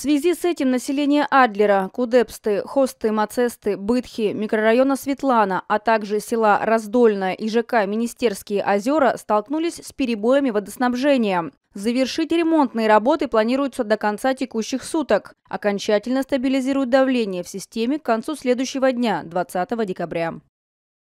В связи с этим население Адлера, Кудепсты, Хосты, Мацесты, Бытхи, микрорайона Светлана, а также села Раздольная и ЖК Министерские озера столкнулись с перебоями водоснабжения. Завершить ремонтные работы планируется до конца текущих суток. Окончательно стабилизируют давление в системе к концу следующего дня, 20 декабря.